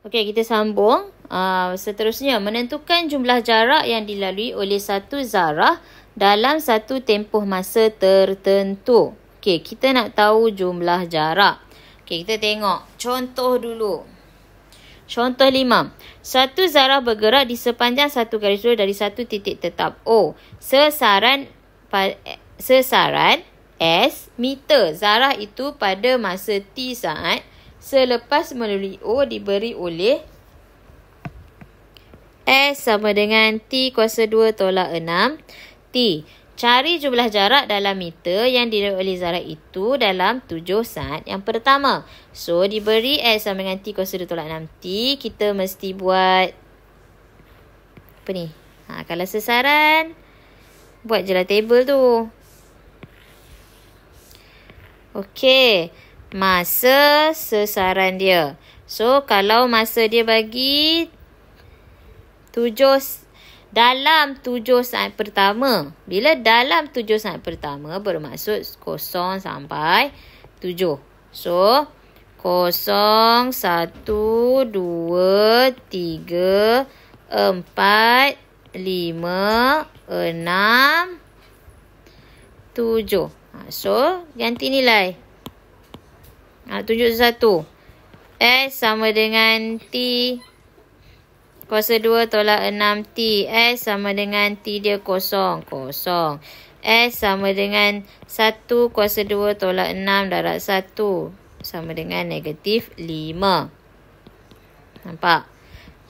Okey, kita sambung. Uh, seterusnya, menentukan jumlah jarak yang dilalui oleh satu zarah dalam satu tempoh masa tertentu. Okey, kita nak tahu jumlah jarak. Okey, kita tengok. Contoh dulu. Contoh lima. Satu zarah bergerak di sepanjang satu garis lurus dari satu titik tetap O. Sesaran eh, sesaran S meter. Zarah itu pada masa T saat selepas melalui O diberi oleh S sama dengan T kuasa 2 tolak 6. T. Cari jumlah jarak dalam meter yang diberi oleh zarat itu dalam 7 saat yang pertama. So, diberi S sama dengan T kuasa 2 tolak 6. T. Kita mesti buat... Apa ni? Ha, kalau sesaran, buat je lah table tu. Okay masa sesaran dia. So kalau masa dia bagi tujuh dalam tujuh saat pertama. Bila dalam tujuh saat pertama bermaksud kosong sampai tujuh. So kosong satu dua tiga empat lima enam tujuh. Ha, so ganti nilai. Nak ah, tunjuk satu. S sama dengan T. Kuasa 2 tolak 6 T. S sama dengan T dia kosong. Kosong. S sama dengan 1 kuasa 2 tolak 6 darat 1. Sama dengan negatif 5. Nampak?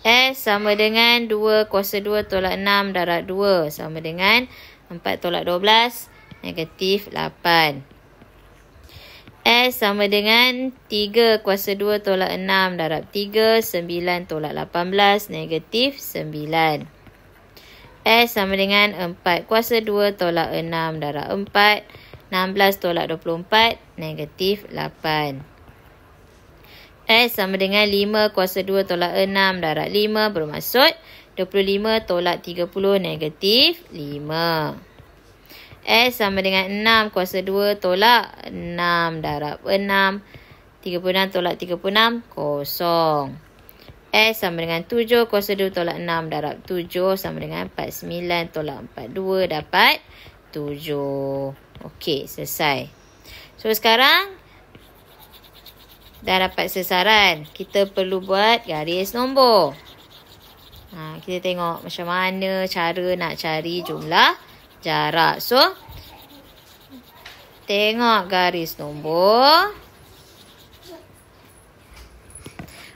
S sama dengan 2 kuasa 2 tolak 6 darat 2. Sama dengan 4 tolak 12. Negatif 8. 8. S sama dengan 3 kuasa 2 tolak 6 darab 3, 9 tolak 18, negatif 9. S sama dengan 4 kuasa 2 tolak 6 darab 4, 16 tolak 24, negatif 8. S sama dengan 5 kuasa 2 tolak 6 darab 5 bermaksud 25 tolak 30, negatif 5. S sama dengan 6 kuasa 2 tolak 6 darab 6. 36 tolak 36 kosong. S sama dengan 7 kuasa 2 tolak 6 darab 7 sama dengan 49 tolak 42 dapat 7. Okey selesai. So sekarang dah dapat sesaran. Kita perlu buat garis nombor. Ha, kita tengok macam mana cara nak cari jumlah jarak. So, tengok garis nombor.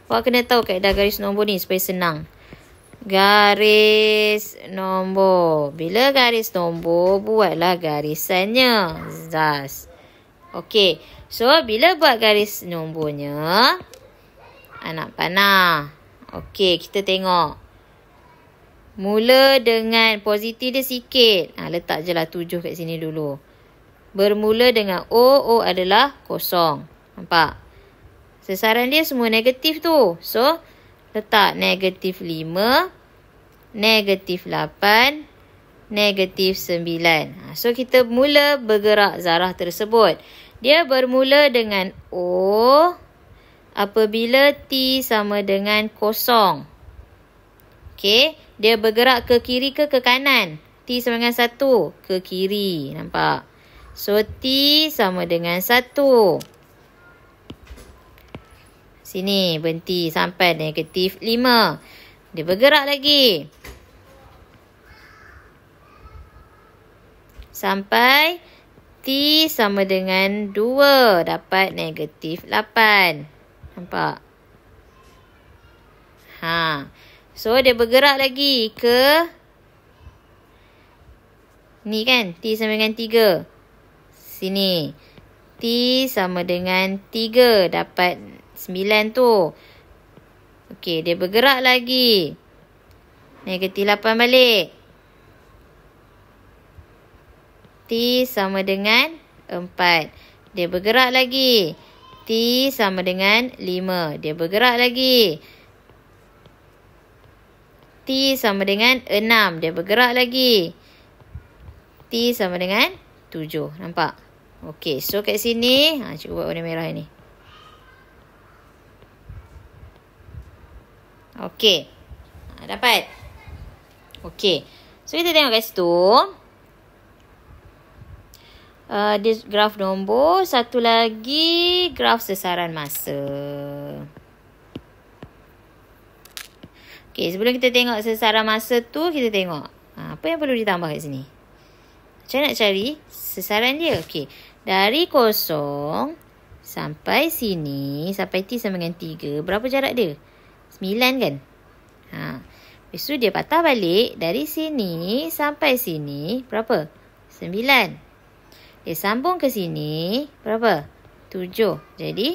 Awak kena tahu kaedah garis nombor ni supaya senang. Garis nombor. Bila garis nombor, buatlah garisannya. Zaz. Okey. So, bila buat garis nombornya, anak panah. Okey, kita tengok. Mula dengan positif dia sikit. Ha, letak je lah tujuh kat sini dulu. Bermula dengan O. O adalah kosong. Nampak? Sesaran dia semua negatif tu. So, letak negatif lima. Negatif lapan. Negatif sembilan. Ha, so, kita mula bergerak zarah tersebut. Dia bermula dengan O apabila T sama dengan kosong. Okay. Dia bergerak ke kiri ke ke kanan? T sama dengan 1. Ke kiri. Nampak? So, T sama dengan 1. Sini. Berhenti. Sampai negatif 5. Dia bergerak lagi. Sampai T sama dengan 2. Dapat negatif 8. Nampak? Haa. So dia bergerak lagi ke ni kan T sama dengan 3. Sini. T sama dengan 3 dapat 9 tu. Okey, dia bergerak lagi. Negatif 8 balik. T sama dengan 4. Dia bergerak lagi. T sama dengan 5. Dia bergerak lagi. T sama dengan 6. Dia bergerak lagi. T sama dengan 7. Nampak? Okey. So kat sini. Ha, cuba buat warna merah ni. Okey. Ha, dapat? Okey. So kita tengok kat situ. Uh, dia graf nombor. Satu lagi graf sesaran masa. Okay, sebelum kita tengok sesaran masa tu, kita tengok. Ha, apa yang perlu ditambah kat sini? Macam nak cari sesaran dia? Okay, dari kosong sampai sini, sampai T sama dengan 3, berapa jarak dia? 9 kan? Ha. Lepas tu dia patah balik dari sini sampai sini, berapa? 9. Dia sambung ke sini, berapa? 7. Jadi,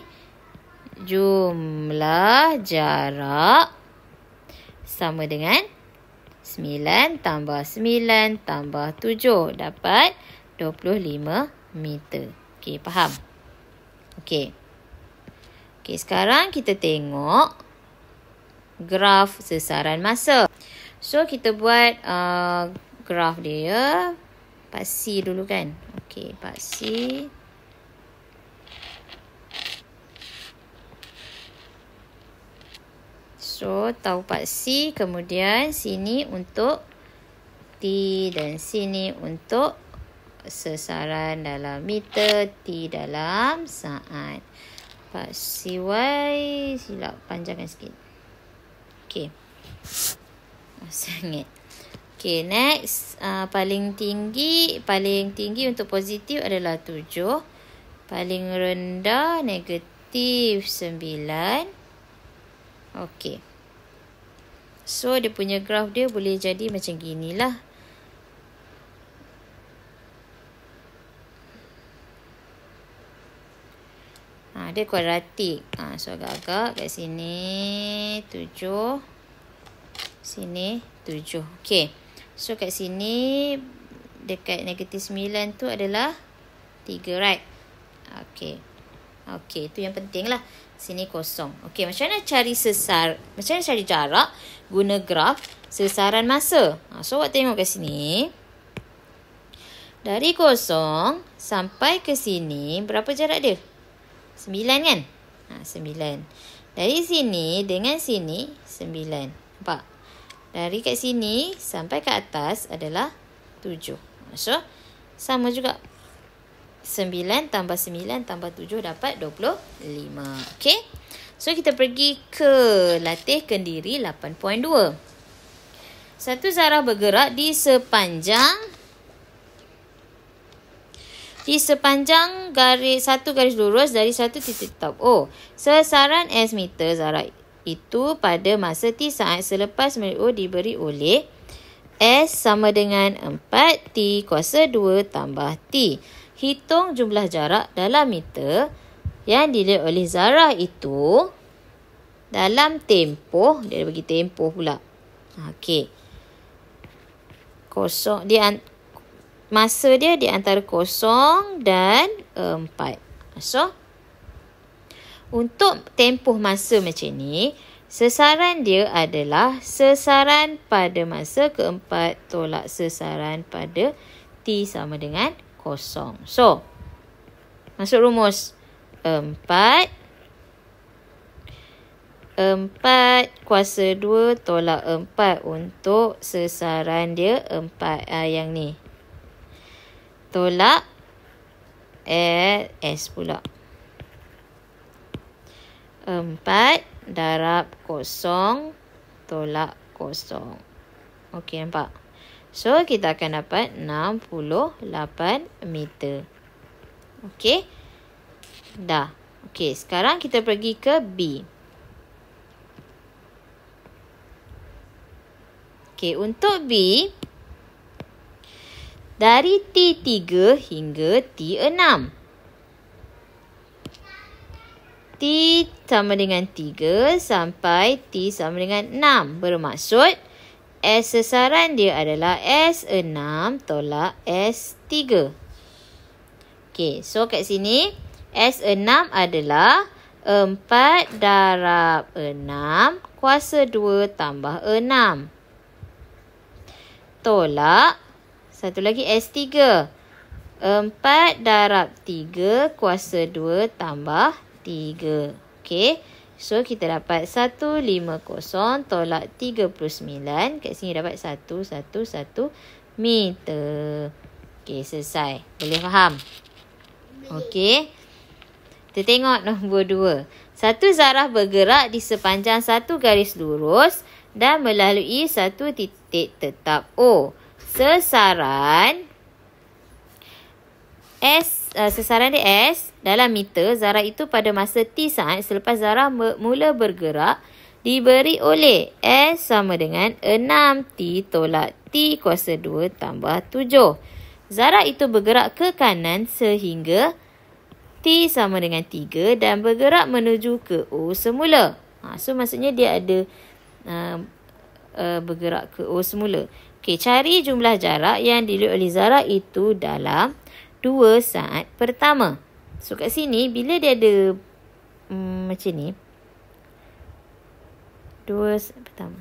jumlah jarak sama dengan 9 tambah 9 tambah 7 dapat 25 meter. Okey, faham? Okey. Okey, sekarang kita tengok graf sesaran masa. So, kita buat uh, graf dia. Part C dulu kan? Okey, part C. So, taupat C kemudian sini untuk T dan sini untuk sesaran dalam meter T dalam saat. Pak CY silap panjangkan sikit. Okay, Oh, ah, sangit. Okey, next. Uh, paling tinggi, paling tinggi untuk positif adalah 7. Paling rendah negatif 9. Okay. So dia punya graf dia boleh jadi macam gini lah. Ha, dia kuadratik. Ha, so agak-agak kat sini. Tujuh. Sini tujuh. Okay. So kat sini dekat negatif sembilan tu adalah tiga right. Okay. Okay. Itu yang penting lah. Sini kosong. Okay. Macam mana cari sesar? Macam mana cari jarak? guna graf sesaran masa. Ha, so, awak tengok kat sini. Dari kosong sampai ke sini, berapa jarak dia? Sembilan kan? Ha, sembilan. Dari sini dengan sini, sembilan. Nampak? Dari kat sini sampai ke atas adalah tujuh. Ha, so, sama juga. Sembilan tambah sembilan tambah tujuh dapat dua puluh lima. Okay? So kita pergi ke latih kendiri 8.2. Satu zarah bergerak di sepanjang di sepanjang garis satu garis lurus dari satu titik top O. Oh, Sesaran S meter zarah itu pada masa T saat selepas menit O diberi oleh S sama dengan 4T kuasa 2 tambah T. Hitung jumlah jarak dalam meter yang dilihat oleh Zara itu dalam tempoh, dia bagi tempoh pula. Okey. Kosong dia masa dia di antara kosong dan empat. So, untuk tempoh masa macam ni, sesaran dia adalah sesaran pada masa keempat tolak sesaran pada T sama dengan kosong. So, masuk rumus. Empat. Empat kuasa dua tolak empat untuk sesaran dia empat uh, yang ni. Tolak at eh, S pula. Empat darab kosong tolak kosong. Okey nampak? So kita akan dapat 68 meter. Okey. Dah. Okey, sekarang kita pergi ke B. Okey, untuk B dari T3 hingga T6. T sama dengan 3 sampai T sama dengan 6. Bermaksud S sesaran dia adalah S6 tolak S3. Okey, so kat sini S6 adalah 4 darab 6 kuasa 2 tambah 6. Tolak. Satu lagi S3. 4 darab 3 kuasa 2 tambah 3. Okey. So kita dapat 150 tolak 39. Kat sini dapat 111 meter. Okey selesai. Boleh faham? Okey. Kita tengok nombor dua. Satu zarah bergerak di sepanjang satu garis lurus dan melalui satu titik tetap O. Sesaran S, uh, sesaran dia S dalam meter, zarah itu pada masa T saat selepas zarah mula bergerak diberi oleh S sama dengan 6T tolak T kuasa 2 tambah 7. Zarah itu bergerak ke kanan sehingga T sama dengan 3 dan bergerak menuju ke O semula. Ha, so maksudnya dia ada uh, uh, bergerak ke O semula. Okey, cari jumlah jarak yang dilalui oleh zarah itu dalam 2 saat pertama. So kat sini bila dia ada um, macam ni. 2 saat pertama.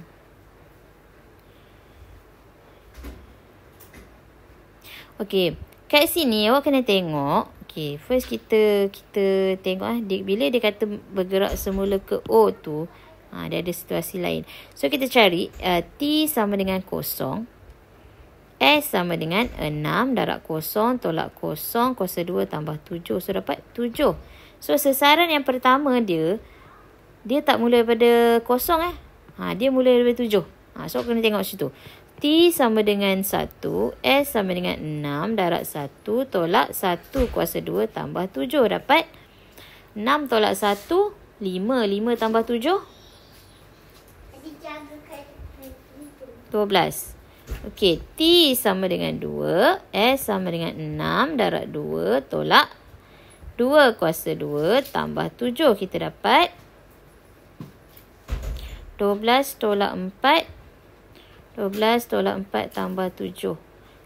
Okey, kat sini awak kena tengok Okay, first kita kita tengok ah dia bila dia kata bergerak semula ke O tu, ha, dia ada situasi lain. So kita cari uh, T sama dengan kosong. S sama dengan 6 darab kosong tolak kosong kuasa 2 tambah 7. So dapat 7. So sesaran yang pertama dia, dia tak mula daripada kosong eh. Ha, dia mula daripada 7. Ha, so kena tengok situ. T sama dengan 1, S sama dengan 6, darab 1, tolak 1, kuasa 2 tambah 7. Dapat 6 tolak 1, 5. 5 tambah 7? 12. Okey, T sama dengan 2, S sama dengan 6, darab 2, tolak 2, kuasa 2 tambah 7. Kita dapat 12 tolak 4, 12 tolak 4 tambah 7.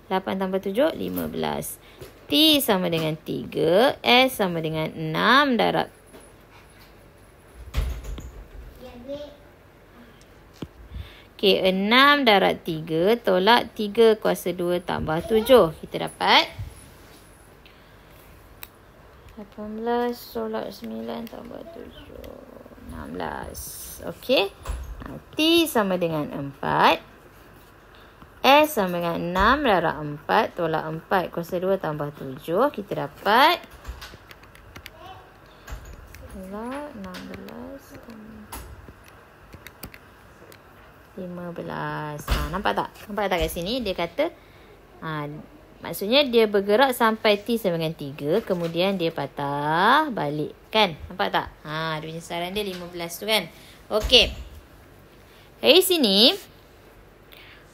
8 tambah 7, 15. T sama dengan 3. S sama dengan 6 darab. Okay, 6 darab 3 tolak 3 kuasa 2 tambah 7. Kita dapat 18 tolak 9 tambah 7. 16. Okay. T sama dengan 4. S sama dengan 6 darab 4 tolak 4 kuasa 2 tambah 7. Kita dapat 16 15. Ha, nampak tak? Nampak tak kat sini? Dia kata ha, maksudnya dia bergerak sampai T sama dengan 3. Kemudian dia patah balik. Kan? Nampak tak? Ha, dia punya saran dia 15 tu kan? Okey. Dari sini...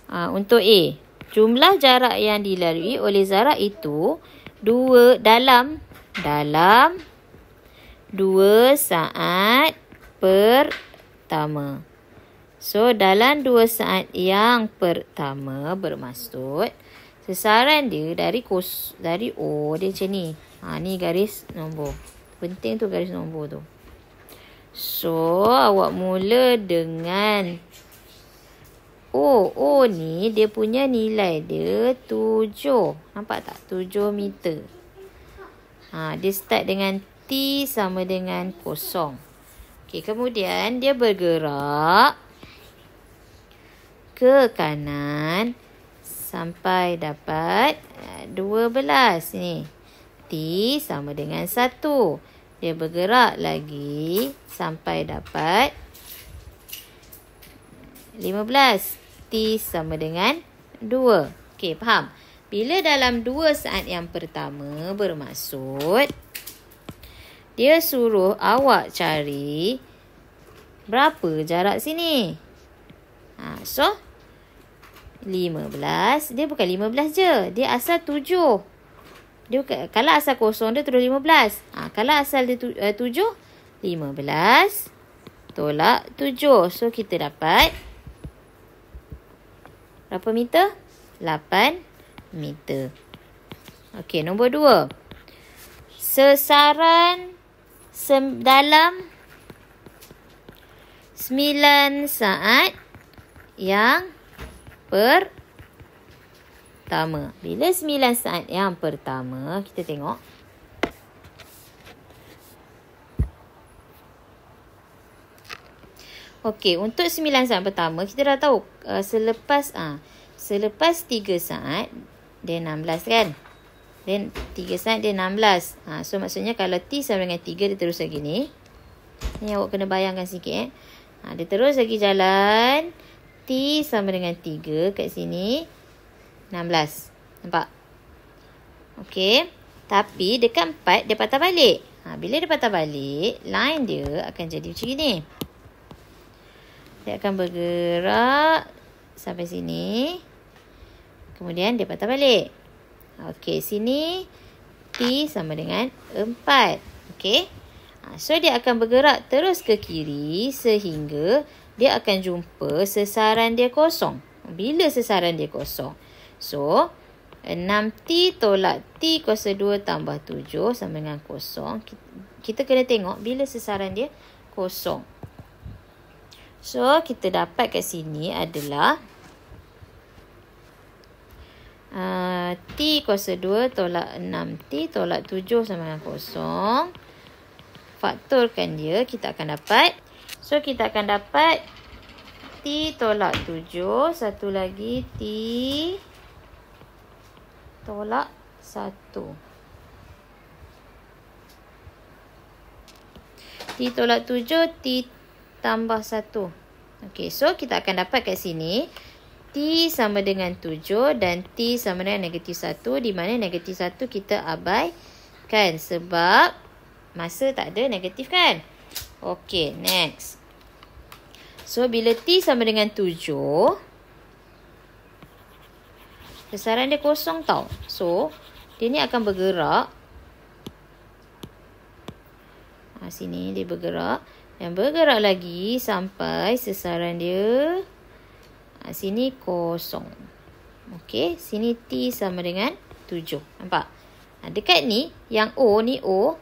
Ha, untuk A, jumlah jarak yang dilalui oleh Zara itu 2 dalam dalam 2 saat pertama. So, dalam 2 saat yang pertama bermaksud sesaran dia dari kos, dari O dia macam ni. Ha, ni garis nombor. Penting tu garis nombor tu. So, awak mula dengan O. Oh, o oh, ni dia punya nilai dia 7. Nampak tak? 7 meter. Ha, dia start dengan T sama dengan kosong. Okay, kemudian dia bergerak ke kanan sampai dapat 12 eh, ni. T sama dengan 1. Dia bergerak lagi sampai dapat 15. T sama dengan 2. Okey, faham? Bila dalam 2 saat yang pertama bermaksud dia suruh awak cari berapa jarak sini? Ha, so 15, dia bukan 15 je. Dia asal 7. Dia bukan, kalau asal kosong dia terus 15. Ha, kalau asal dia 7, 15 eh, tolak 7. So kita dapat Berapa meter? 8 meter. Okey, nombor 2. Sesaran dalam 9 saat yang pertama. Bila 9 saat yang pertama, kita tengok. Okey, untuk 9 saat pertama kita dah tahu uh, selepas ah uh, selepas 3 saat dia 16 kan? Dan 3 saat dia 16. Ah uh, so maksudnya kalau T sama dengan 3 dia terus lagi ni. Ni awak kena bayangkan sikit eh. Ha, dia terus lagi jalan. T sama dengan 3 kat sini. 16. Nampak? Okey. Tapi dekat 4 dia patah balik. Ha, bila dia patah balik, line dia akan jadi macam ni. Dia akan bergerak sampai sini. Kemudian dia patah balik. Okey, sini T sama dengan 4. Okey. Ah, so, dia akan bergerak terus ke kiri sehingga dia akan jumpa sesaran dia kosong. Bila sesaran dia kosong. So, 6T tolak T kuasa 2 tambah 7 sama dengan kosong. Kita kena tengok bila sesaran dia kosong. So, kita dapat kat sini adalah uh, T kuasa 2 tolak 6 T tolak 7 sama dengan kosong. Faktorkan dia, kita akan dapat. So, kita akan dapat T tolak 7. Satu lagi T tolak 1. T tolak 7, T tambah 1. Okey, so kita akan dapat kat sini T sama dengan 7 dan T sama dengan negatif 1 di mana negatif 1 kita abaikan sebab masa tak ada negatif kan? Okey, next. So, bila T sama dengan 7, besaran dia kosong tau. So, dia ni akan bergerak. Ha, sini dia bergerak. Yang bergerak lagi sampai sesaran dia. Ha, sini kosong. Okey. Sini T sama dengan 7. Nampak? Ha, dekat ni, yang O ni O.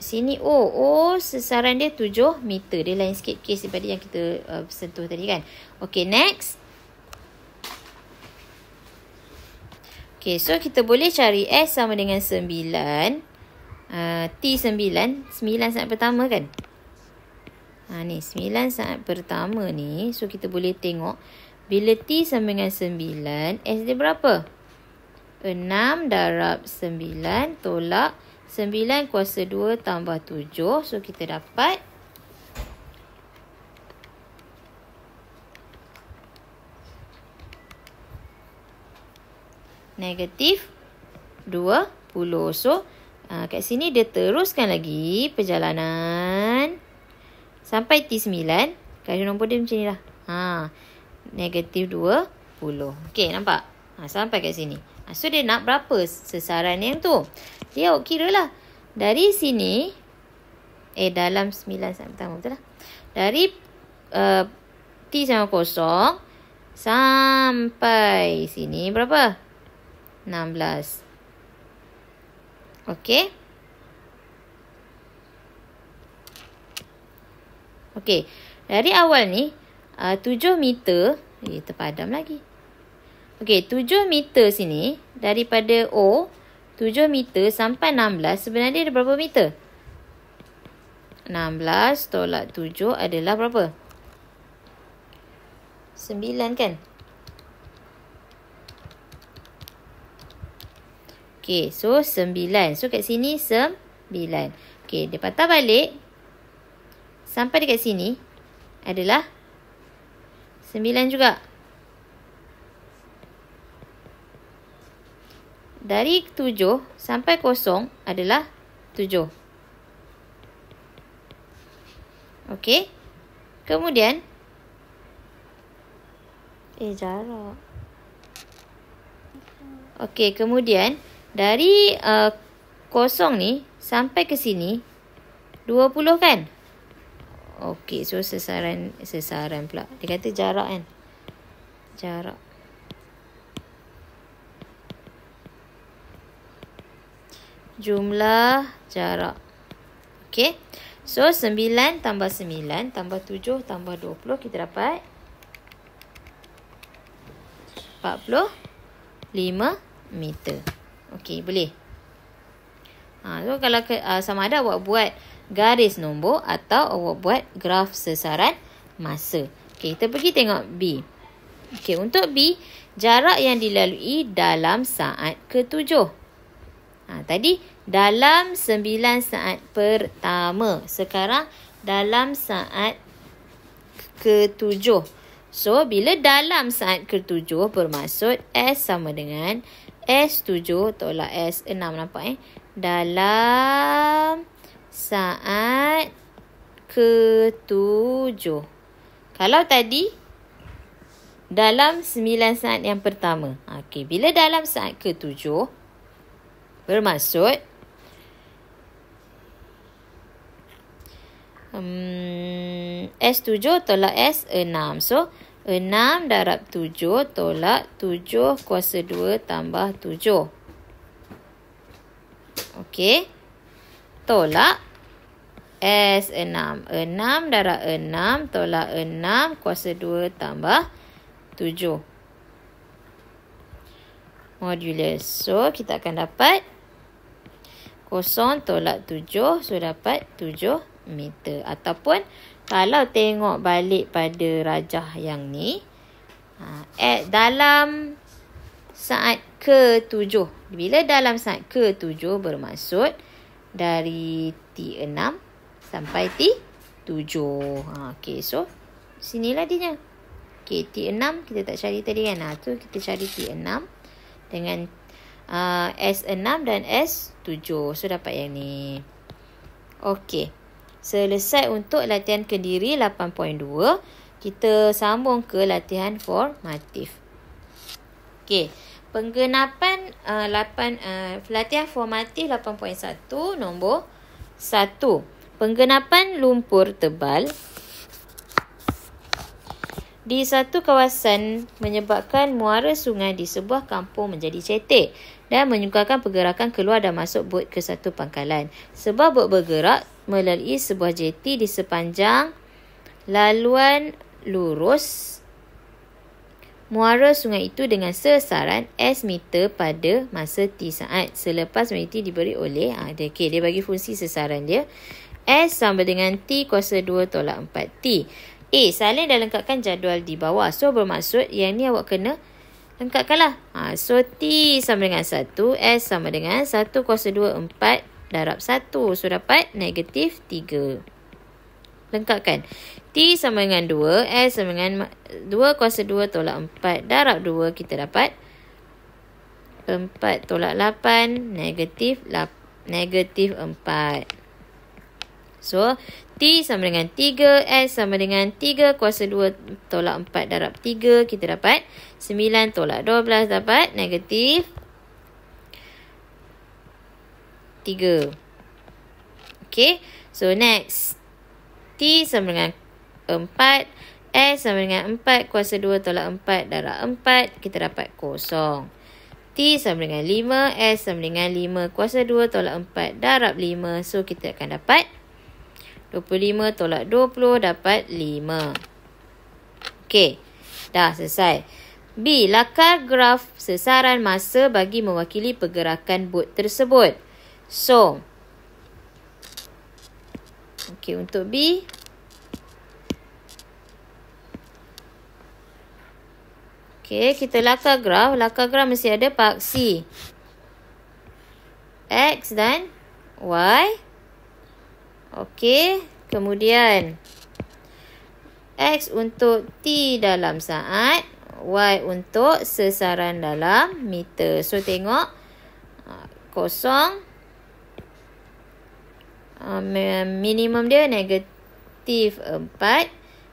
Sini O. O sesaran dia 7 meter. Dia lain sikit case daripada yang kita uh, ah, sentuh tadi kan. Okey, next. Okey, so kita boleh cari S sama dengan 9. 9. Eh, T9 9 saat pertama kan ha, ni 9 saat pertama ni so kita boleh tengok bila T sama dengan 9 S dia berapa 6 darab 9 tolak 9 kuasa 2 tambah 7 so kita dapat negatif 20 so Ha, kat sini dia teruskan lagi perjalanan sampai T9. Kali nombor dia macam ni lah. Ha, negatif 20. Okey, nampak? Ha, sampai kat sini. Ha, so, dia nak berapa sesaran yang tu? Dia awak kira lah. Dari sini, eh dalam 9 sampai pertama betul lah. Dari uh, T sama kosong sampai sini berapa? 16. Okey. Okey. Dari awal ni, uh, 7 meter. Eh, terpadam lagi. Okey, 7 meter sini. Daripada O, 7 meter sampai 16. Sebenarnya ada berapa meter? 16 tolak 7 adalah berapa? 9 kan? Okey, so 9. So kat sini 9. Okey, dia patah balik. Sampai dekat sini adalah 9 juga. Dari 7 sampai kosong adalah 7. Okey. Kemudian eh jarak. Okey, kemudian dari uh, kosong ni sampai ke sini 20 kan? Okey, so sesaran sesaran pula. Dia kata jarak kan. Jarak Jumlah jarak. Okey, So, 9 tambah 9 tambah 7 tambah 20 kita dapat 45 meter. Okey, boleh. Ha, so kalau ke, uh, sama ada awak buat garis nombor atau awak buat graf sesaran masa. Okey, kita pergi tengok B. Okey, untuk B, jarak yang dilalui dalam saat ketujuh. Ha, tadi, dalam sembilan saat pertama. Sekarang, dalam saat ketujuh. So, bila dalam saat ketujuh bermaksud S sama dengan S7 tolak S6 nampak eh. Dalam saat ketujuh. Kalau tadi dalam 9 saat yang pertama. Okey, bila dalam saat ketujuh bermaksud Hmm, S7 tolak S6. So, 6 darab 7 tolak 7 kuasa 2 tambah 7. Okey. Tolak S6. 6 darab 6 tolak 6 kuasa 2 tambah 7. Modulus. So, kita akan dapat kosong tolak 7. So, dapat 7 meter. Ataupun kalau tengok balik pada rajah yang ni ha, at dalam saat ke tujuh. bila dalam saat ke tujuh bermaksud dari T6 sampai T7 Okay, ha, okey so sinilah dia okey T6 kita tak cari tadi kan ha tu kita cari T6 dengan uh, S6 dan S7 so dapat yang ni okey Selesai untuk latihan kediri 8.2, kita sambung ke latihan formatif. Okey, penggenapan uh, 8 uh, latihan formatif 8.1 nombor 1. Penggenapan lumpur tebal di satu kawasan menyebabkan muara sungai di sebuah kampung menjadi cetek dan menyukarkan pergerakan keluar dan masuk bot ke satu pangkalan. Sebab bot bergerak, melalui sebuah jeti di sepanjang laluan lurus muara sungai itu dengan sesaran S meter pada masa T saat selepas meliti diberi oleh ha, dia, okay, dia bagi fungsi sesaran dia S sama dengan T kuasa 2 tolak 4T A, salin dah lengkapkan jadual di bawah so bermaksud yang ni awak kena lengkapkan lah ha, ah, so T sama dengan 1 S sama dengan 1 kuasa 2 4 darab 1. So, dapat negatif 3. Lengkapkan. T sama dengan 2. S sama dengan 2 kuasa 2 tolak 4. Darab 2 kita dapat 4 tolak 8 negatif, 8, negatif 4. So, T sama dengan 3. S sama dengan 3 kuasa 2 tolak 4 darab 3. Kita dapat 9 tolak 12 dapat negatif 3. Okay. So next. T sama dengan 4. S sama dengan 4. Kuasa 2 tolak 4. Darab 4. Kita dapat kosong. T sama dengan 5. S sama dengan 5. Kuasa 2 tolak 4. Darab 5. So kita akan dapat 25 tolak 20 dapat 5. Okay. Dah selesai. B. Lakar graf sesaran masa bagi mewakili pergerakan bot tersebut. So Okay untuk B Okay kita lakar graf Lakar graf mesti ada paksi X dan Y Okay Kemudian X untuk T dalam saat Y untuk sesaran dalam meter So tengok uh, Kosong um, minimum dia negatif 4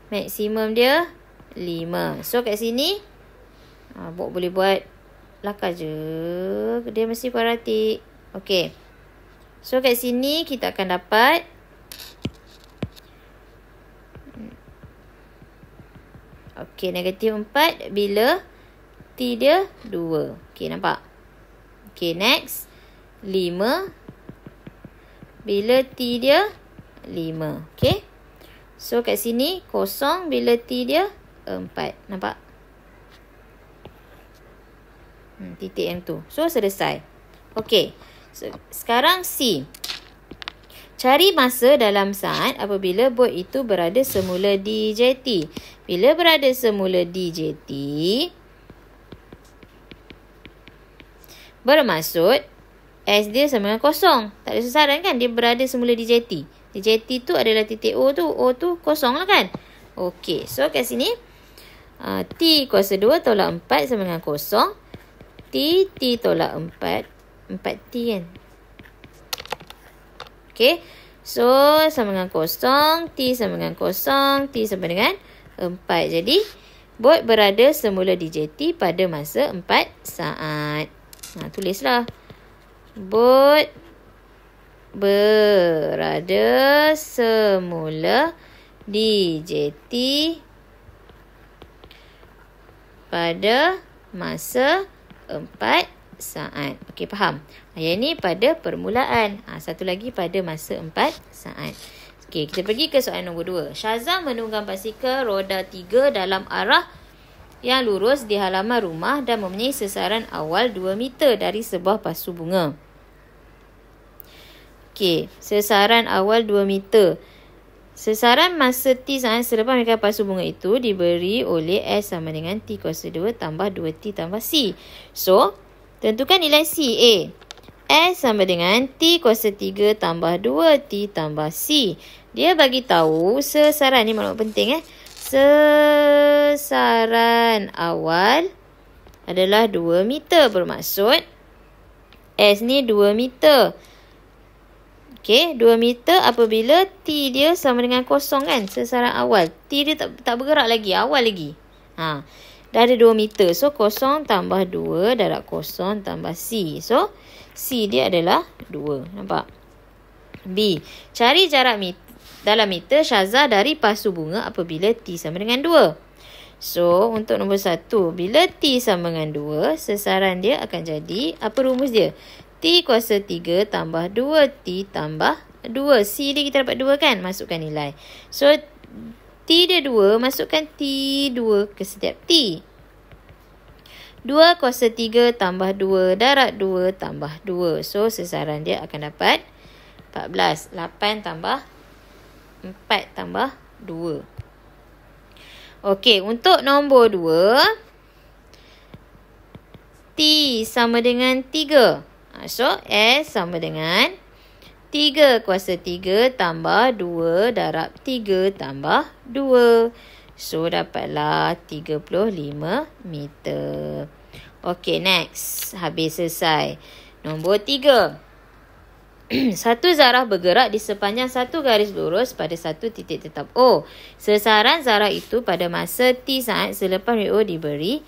maksimum dia 5 so kat sini abok uh, boleh buat lakar je dia mesti paratik ok so kat sini kita akan dapat ok negatif 4 bila t dia 2 ok nampak ok next 5 bila t dia 5. Okay. So kat sini kosong bila t dia 4. Nampak? Hmm, titik M tu. So selesai. Okay. So, sekarang C. Cari masa dalam saat apabila bot itu berada semula di JT. Bila berada semula di JT, bermaksud S dia sama dengan kosong. Tak ada sasaran kan? Dia berada semula di JT. Di JT tu adalah titik O tu. O tu kosong lah kan? Okey. So kat sini. Uh, T kuasa 2 tolak 4 sama dengan kosong. T, T tolak 4. 4 T kan? Okey. So sama dengan kosong. T sama dengan kosong. T sama dengan 4. Jadi bot berada semula di JT pada masa 4 saat. Nah, ha, Tulislah but berada semula di JT pada masa empat saat. Okey faham. Ayat ni pada permulaan. Ha, satu lagi pada masa empat saat. Okey, kita pergi ke soalan nombor dua. Syazam menunggang basikal roda tiga dalam arah yang lurus di halaman rumah dan mempunyai sesaran awal dua meter dari sebuah pasu bunga. Okey, Sesaran awal 2 meter. Sesaran masa T saat selepas mereka pasu bunga itu diberi oleh S sama dengan T kuasa 2 tambah 2T tambah C. So, tentukan nilai C. A. S sama dengan T kuasa 3 tambah 2T tambah C. Dia bagi tahu sesaran ni maklumat penting eh. Sesaran awal adalah 2 meter bermaksud S ni 2 meter. Okey, 2 meter apabila T dia sama dengan kosong kan? Sesaran awal. T dia tak, tak bergerak lagi. Awal lagi. Ha. Dah ada 2 meter. So, kosong tambah 2. Darab kosong tambah C. So, C dia adalah 2. Nampak? B. Cari jarak mit dalam meter Syazah dari pasu bunga apabila T sama dengan 2. So, untuk nombor 1. Bila T sama dengan 2, sesaran dia akan jadi apa rumus dia? T kuasa 3 tambah 2 T tambah 2. C dia kita dapat 2 kan? Masukkan nilai. So, T dia 2. Masukkan T 2 ke setiap T. 2 kuasa 3 tambah 2 darat 2 tambah 2. So, sesaran dia akan dapat 14. 8 tambah 4 tambah 2. Okey, untuk nombor 2. T sama dengan 3. 3. So, S sama dengan 3 kuasa 3 tambah 2 darab 3 tambah 2. So, dapatlah 35 meter. Okay, next. Habis selesai. Nombor 3. satu zarah bergerak di sepanjang satu garis lurus pada satu titik tetap O. Oh, sesaran zarah itu pada masa T saat selepas O diberi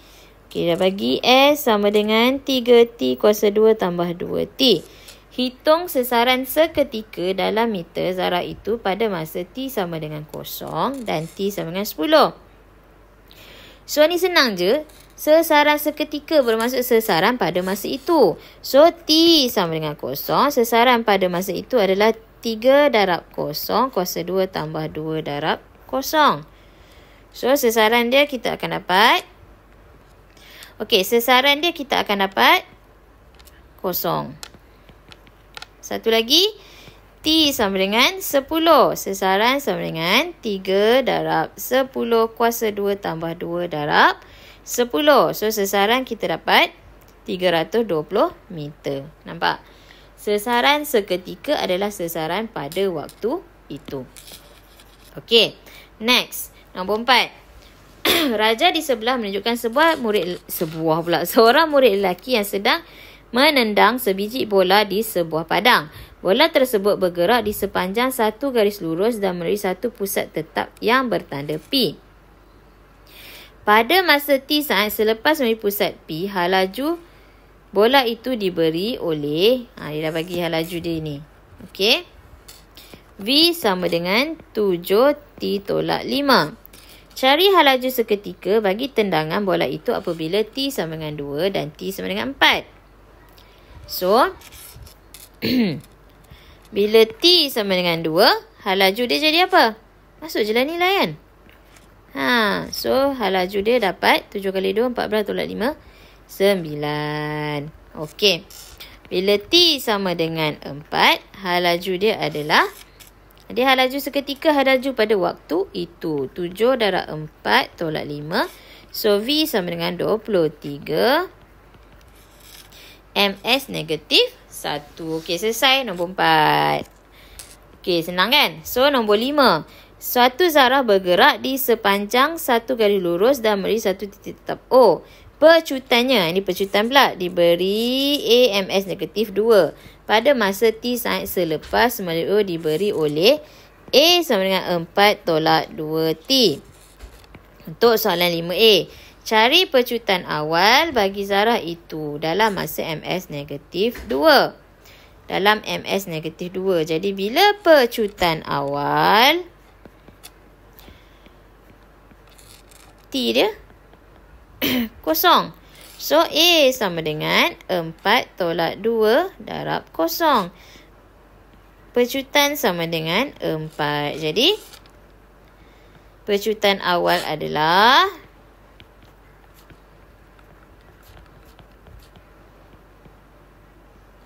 Okey, dah bagi S sama dengan 3T kuasa 2 tambah 2T. Hitung sesaran seketika dalam meter zarah itu pada masa T sama dengan kosong dan T sama dengan 10. So, ni senang je. Sesaran seketika bermaksud sesaran pada masa itu. So, T sama dengan kosong Sesaran pada masa itu adalah 3 darab kosong kuasa 2 tambah 2 darab kosong. So, sesaran dia kita akan dapat Okey, sesaran dia kita akan dapat kosong. Satu lagi, T sama dengan 10. Sesaran sama dengan 3 darab 10 kuasa 2 tambah 2 darab 10. So, sesaran kita dapat 320 meter. Nampak? Sesaran seketika adalah sesaran pada waktu itu. Okey, next. Nombor 4. raja di sebelah menunjukkan sebuah murid sebuah pula seorang murid lelaki yang sedang menendang sebiji bola di sebuah padang. Bola tersebut bergerak di sepanjang satu garis lurus dan melalui satu pusat tetap yang bertanda P. Pada masa T saat selepas melalui pusat P, halaju bola itu diberi oleh ha, dia dah bagi halaju dia ni. Okey. V sama dengan 7 T tolak 5. Cari halaju seketika bagi tendangan bola itu apabila T sama dengan 2 dan T sama dengan 4. So, bila T sama dengan 2, halaju dia jadi apa? Masuk je lah nilai kan? Ha, so, halaju dia dapat 7 kali 2, 14 tolak 5, 9. Okay. Bila T sama dengan 4, halaju dia adalah dia halaju seketika halaju pada waktu itu. 7 darab 4 tolak 5. So V sama dengan 23. MS negatif 1. Okey, selesai nombor 4. Okey, senang kan? So nombor 5. Suatu zarah bergerak di sepanjang satu garis lurus dan beri satu titik tetap O. Oh, percutannya ini pecutan pula, diberi AMS negatif 2 pada masa T saat selepas molekul diberi oleh A sama dengan 4 tolak 2T. Untuk soalan 5A, cari pecutan awal bagi zarah itu dalam masa MS negatif 2. Dalam MS negatif 2. Jadi bila pecutan awal, T dia kosong. So A sama dengan 4 tolak 2 darab kosong pecutan sama dengan 4. Jadi pecutan awal adalah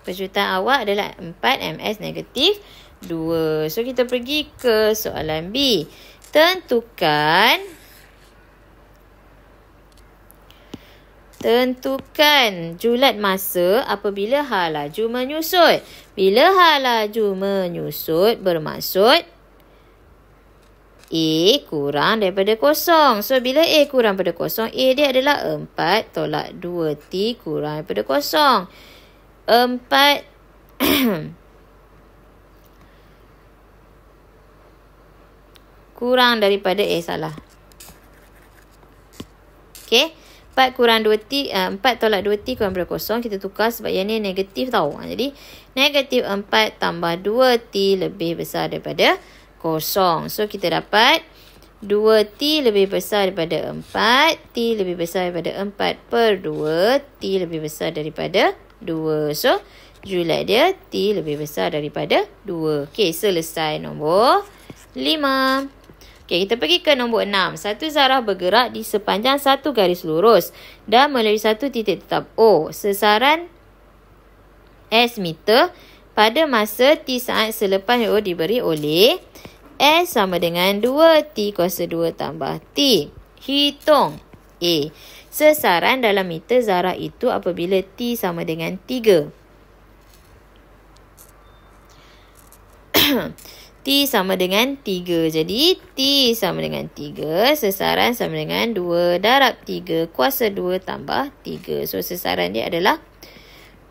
pecutan awal adalah 4 ms negatif 2. So kita pergi ke soalan B. Tentukan Tentukan julat masa apabila halaju menyusut. Bila halaju menyusut bermaksud A kurang daripada kosong. So, bila A kurang daripada kosong, A dia adalah 4 tolak 2T kurang daripada kosong. 4 kurang daripada A salah. Okay. 4 kurang 2t, uh, 4 tolak 2t kurang pada kosong. Kita tukar sebab yang ni negatif tau. Ha, jadi, negatif 4 tambah 2t lebih besar daripada kosong. So, kita dapat 2t lebih besar daripada 4. t lebih besar daripada 4 per 2. t lebih besar daripada 2. So, julat dia t lebih besar daripada 2. Okay, selesai nombor 5. Okey, kita pergi ke nombor enam. Satu zarah bergerak di sepanjang satu garis lurus dan melalui satu titik tetap O. Oh, sesaran S meter pada masa T saat selepas O diberi oleh S sama dengan 2T kuasa 2 tambah T. Hitung A. Sesaran dalam meter zarah itu apabila T sama dengan 3. T sama dengan 3. Jadi, T sama dengan 3. Sesaran sama dengan 2 darab 3. Kuasa 2 tambah 3. So, sesaran dia adalah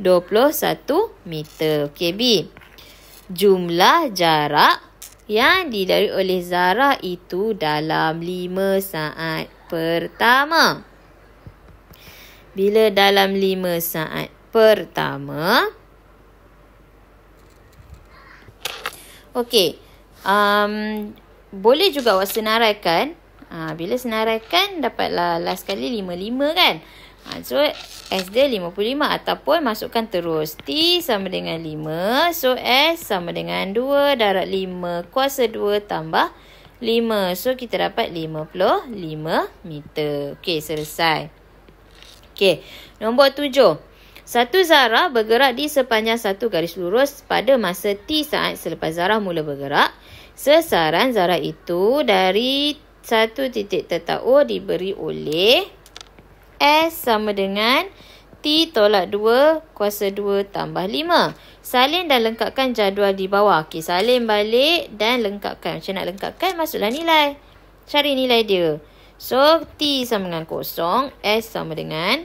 21 meter. Okey, B. Jumlah jarak yang didari oleh Zara itu dalam 5 saat pertama. Bila dalam 5 saat pertama... Okey, um, boleh juga awak senaraikan. Ha, bila senaraikan, dapatlah last kali 55 kan. Ha, so, S dia 55 ataupun masukkan terus. T sama dengan 5. So, S sama dengan 2 darat 5 kuasa 2 tambah 5. So, kita dapat 55 meter. Okey, selesai. Okey, nombor 7. Satu zarah bergerak di sepanjang satu garis lurus pada masa T saat selepas zarah mula bergerak. Sesaran zarah itu dari satu titik tertakwa diberi oleh S sama dengan T tolak 2 kuasa 2 tambah 5. Salin dan lengkapkan jadual di bawah. Okey, salin balik dan lengkapkan. Macam nak lengkapkan, masuklah nilai. Cari nilai dia. So, T sama dengan kosong. S sama dengan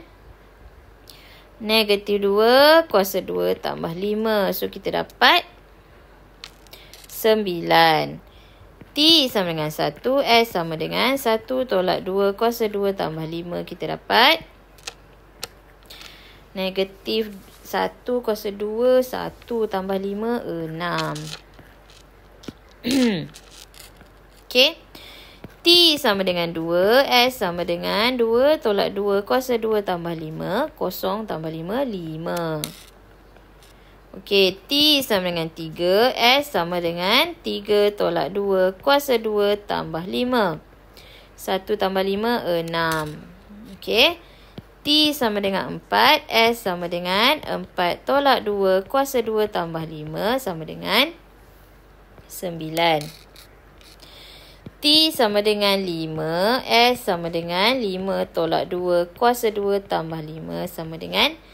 negatif 2 kuasa 2 tambah 5. So, kita dapat 9. T sama dengan 1. S sama dengan 1 tolak 2. Kuasa 2 tambah 5 kita dapat. Negatif 1 kuasa 2. 1 tambah 5. 6. okay. T sama dengan 2. S sama dengan 2 tolak 2. Kuasa 2 tambah 5. 0 tambah 5. 5. 5. Okey, T sama dengan 3. S sama dengan 3 tolak 2 kuasa 2 tambah 5. 1 tambah 5, 6. Okey. T sama dengan 4. S sama dengan 4 tolak 2 kuasa 2 tambah 5 sama dengan 9. T sama dengan 5. S sama dengan 5 tolak 2 kuasa 2 tambah 5 sama dengan 9.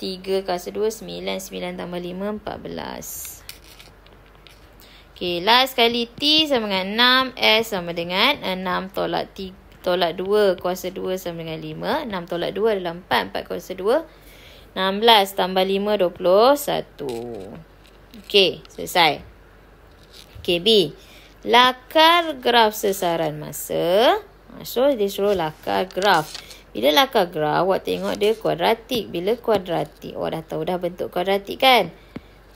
Tiga kuasa dua sembilan sembilan tambah 5, 14. Okay, last kali T sama dengan enam S sama dengan enam tolak, tiga tolak dua kuasa dua sama dengan 5. 6 tolak dua adalah empat empat kuasa dua enam belas tambah lima dua 5, satu. Okay, selesai. Okay, B. Lakar graf sesaran masa. Ah, so, dia suruh Lakar graf. Bila lakar gra, awak tengok dia kuadratik. Bila kuadratik, awak dah tahu dah bentuk kuadratik kan?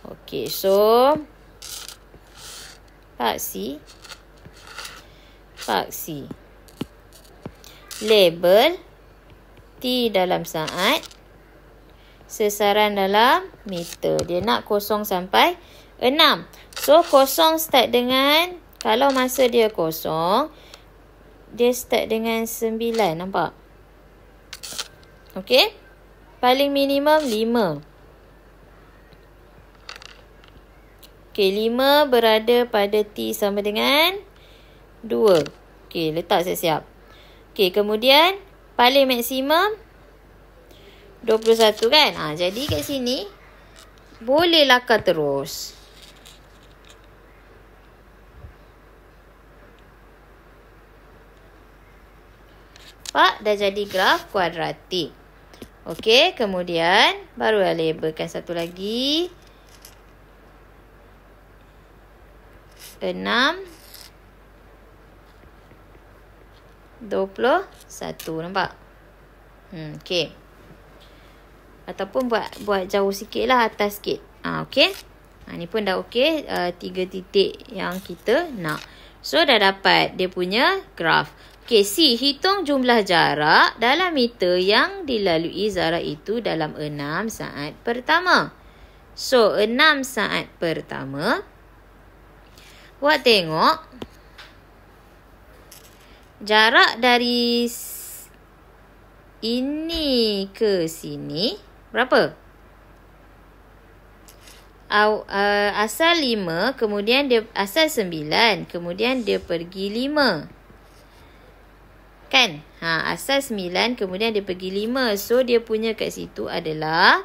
Okay, so... Paksi. Paksi. Label. T dalam saat. Sesaran dalam meter. Dia nak kosong sampai enam. So, kosong start dengan... Kalau masa dia kosong, dia start dengan 9. Nampak? Okay, Paling minimum lima. Okay lima berada pada T sama dengan dua. Okay letak siap-siap. Okay kemudian paling maksimum dua puluh satu kan? Ha, jadi kat sini boleh lakar terus. Pak, dah jadi graf kuadratik. Okey, kemudian baru ya labelkan satu lagi. enam 6 satu nampak. Hmm, okey. Ataupun buat buat jauh sikit lah atas sikit. Ha, okey. Ha, ni pun dah okey. Uh, tiga titik yang kita nak. So, dah dapat dia punya graf. Okey, C. Hitung jumlah jarak dalam meter yang dilalui jarak itu dalam 6 saat pertama. So, 6 saat pertama. Buat tengok. Jarak dari ini ke sini. Berapa? Eh, asal 5, kemudian dia asal 9. Kemudian dia pergi 5 kan? Ha, asal sembilan, kemudian dia pergi lima. So, dia punya kat situ adalah...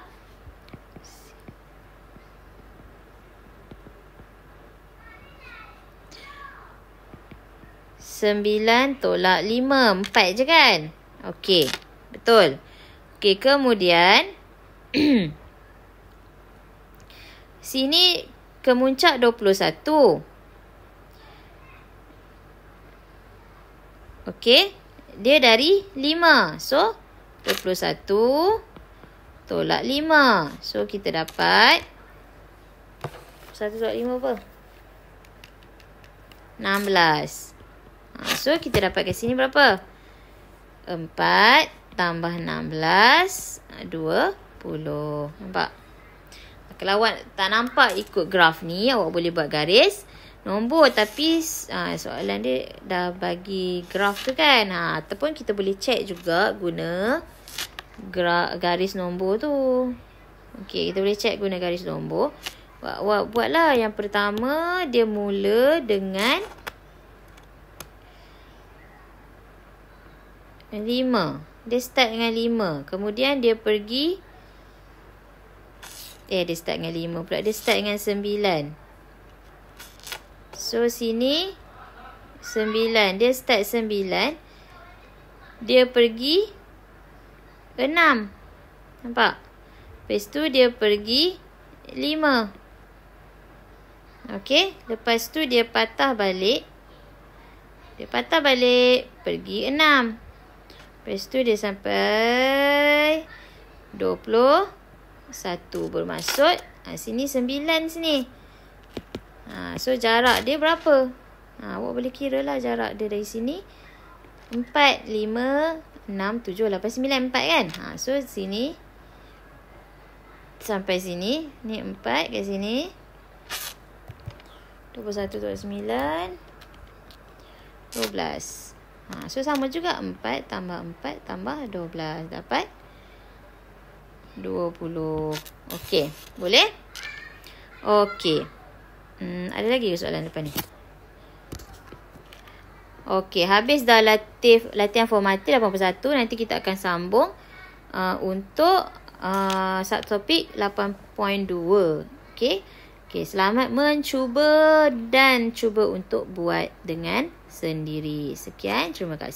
Sembilan tolak lima. Empat je kan? Okey. Betul. Okey, kemudian... sini kemuncak 21. Okey dia dari 5. So, 21 tolak 5. So, kita dapat 1 tolak 5 apa? 16. Ha, so, kita dapat kat sini berapa? 4 tambah 16, 20. Nampak? Kalau awak tak nampak ikut graf ni, awak boleh buat garis nombor tapi ha, soalan dia dah bagi graf tu kan. Ha, ataupun kita boleh check juga guna gra- garis nombor tu. Okey, kita boleh check guna garis nombor. Buat, buat, buatlah yang pertama dia mula dengan 5. Dia start dengan 5. Kemudian dia pergi Eh, dia start dengan 5 pula. Dia start dengan 9. So sini 9. Dia start 9. Dia pergi 6. Nampak? Lepas tu dia pergi 5. Okey, lepas tu dia patah balik. Dia patah balik, pergi 6. Lepas tu dia sampai 20 1 bermaksud ah sini 9 sini. Ha, so jarak dia berapa? Ha, awak boleh kira lah jarak dia dari sini. 4, 5, 6, 7, 8, 9, 4 kan? Ha, so sini. Sampai sini. Ni 4 kat sini. 21, 29. 12. Ha, so sama juga 4 tambah 4 tambah 12. Dapat 20. Okey. Boleh? Okey. Hmm, ada lagi ke soalan depan ni? Okey, habis dah latif, latihan formatif 81. Nanti kita akan sambung uh, untuk uh, subtopik 8.2. Okey. okay selamat mencuba dan cuba untuk buat dengan sendiri. Sekian, terima kasih.